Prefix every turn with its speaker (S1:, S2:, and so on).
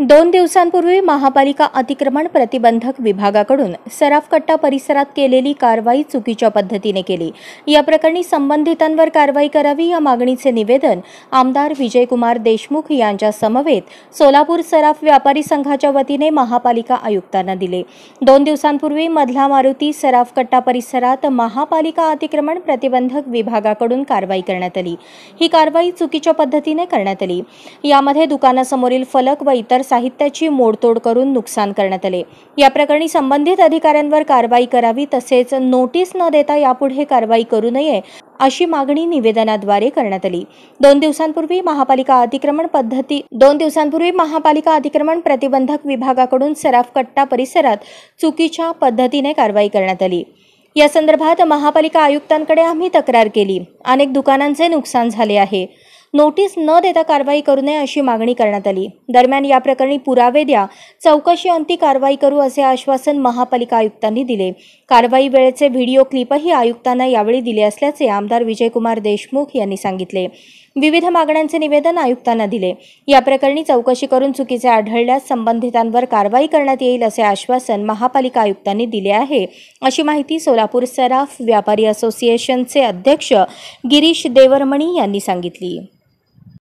S1: दोन दिवसांपूर्वी महापालिका अतिक्रमण प्रतिबंधक विभागाकडून सराफकट्टा परिसरात केलेली कारवाई चुकीच्या पद्धतीने केली या प्रकरणी संबंधितांवर कारवाई करावी या मागणीचे निवेदन आमदार विजयकुमार देशमुख यांच्या समवेत सोलापूर सराफ व्यापारी संघाच्या वतीने महापालिका आयुक्तांना दिले दोन दिवसांपूर्वी मधला मारुती सराफकट्टा परिसरात महापालिका अतिक्रमण प्रतिबंधक विभागाकडून कारवाई करण्यात आली ही कारवाई चुकीच्या पद्धतीने करण्यात आली यामध्ये दुकानासमोरील फलक व इतर साहित्याची मोडतोड करून नुकसान करण्यात आले या प्रकरणी संबंधित अधिकाऱ्यांवर कारवाई करावी तसेच नोटीस न देता यापुढे कारवाई करू नये अशी मागणी निवेदनाद्वारे करण्यात आली दोन दिवसांपूर्वी महापालिका अतिक्रमण पद्धती दोन दिवसांपूर्वी महापालिका अतिक्रमण प्रतिबंधक विभागाकडून सराफ कट्टा परिसरात चुकीच्या पद्धतीने कारवाई करण्यात आली या संदर्भात महापालिका आयुक्तांकडे आम्ही तक्रार केली अनेक दुकानांचे नुकसान झाले आहे नोटीस न देता कारवाई करू नये अशी मागणी करण्यात आली दरम्यान या प्रकरणी पुरावे द्या चौकशी अंती कारवाई करू असे आश्वासन महापालिका आयुक्तांनी दिले कारवाई वेळेचे व्हिडिओ क्लिपही आयुक्तांना यावेळी दिले असल्याचे आमदार विजयकुमार देशमुख यांनी सांगितले विविध मागण्यांचे निवेदन आयुक्तांना दिले या प्रकरणी चौकशी करून चुकीचे आढळल्यास संबंधितांवर कारवाई करण्यात येईल असे आश्वासन महापालिका आयुक्तांनी दिले आहे अशी माहिती सोलापूर सराफ व्यापारी असोसिएशनचे अध्यक्ष गिरीश देवरमणी यांनी सांगितली